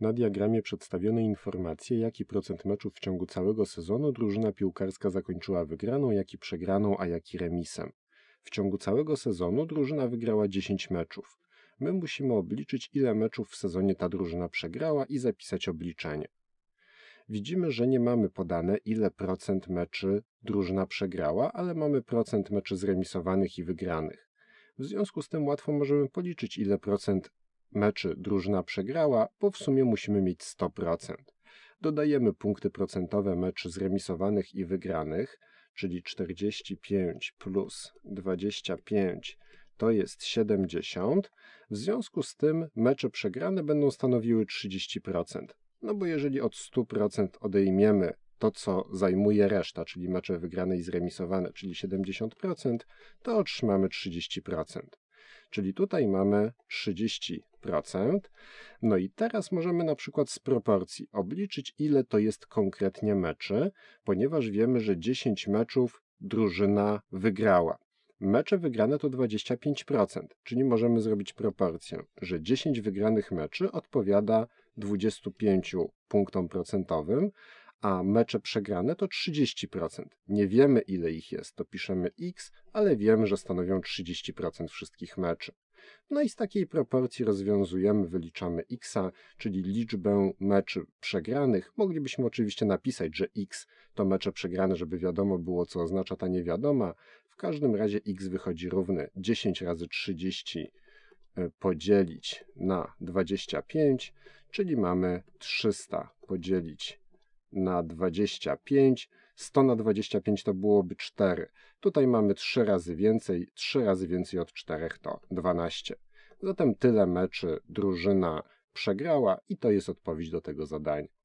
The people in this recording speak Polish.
Na diagramie przedstawione informacje, jaki procent meczów w ciągu całego sezonu drużyna piłkarska zakończyła wygraną, jaki przegraną, a jaki remisem. W ciągu całego sezonu drużyna wygrała 10 meczów. My musimy obliczyć, ile meczów w sezonie ta drużyna przegrała i zapisać obliczenie. Widzimy, że nie mamy podane, ile procent meczy drużyna przegrała, ale mamy procent meczy zremisowanych i wygranych. W związku z tym łatwo możemy policzyć, ile procent meczy drużyna przegrała, bo w sumie musimy mieć 100%. Dodajemy punkty procentowe meczów zremisowanych i wygranych, czyli 45 plus 25 to jest 70. W związku z tym mecze przegrane będą stanowiły 30%. No bo jeżeli od 100% odejmiemy to, co zajmuje reszta, czyli mecze wygrane i zremisowane, czyli 70%, to otrzymamy 30%. Czyli tutaj mamy 30 10%. No i teraz możemy na przykład z proporcji obliczyć, ile to jest konkretnie meczy, ponieważ wiemy, że 10 meczów drużyna wygrała. Mecze wygrane to 25%, czyli możemy zrobić proporcję, że 10 wygranych meczy odpowiada 25 punktom procentowym, a mecze przegrane to 30%. Nie wiemy ile ich jest, to piszemy x, ale wiemy, że stanowią 30% wszystkich meczy. No i z takiej proporcji rozwiązujemy, wyliczamy x, czyli liczbę meczy przegranych. Moglibyśmy oczywiście napisać, że x to mecze przegrane, żeby wiadomo było, co oznacza ta niewiadoma. W każdym razie x wychodzi równy 10 razy 30 e, podzielić na 25, czyli mamy 300 podzielić na 25, 100 na 25 to byłoby 4. Tutaj mamy 3 razy więcej, 3 razy więcej od 4 to 12. Zatem tyle meczy drużyna przegrała i to jest odpowiedź do tego zadania.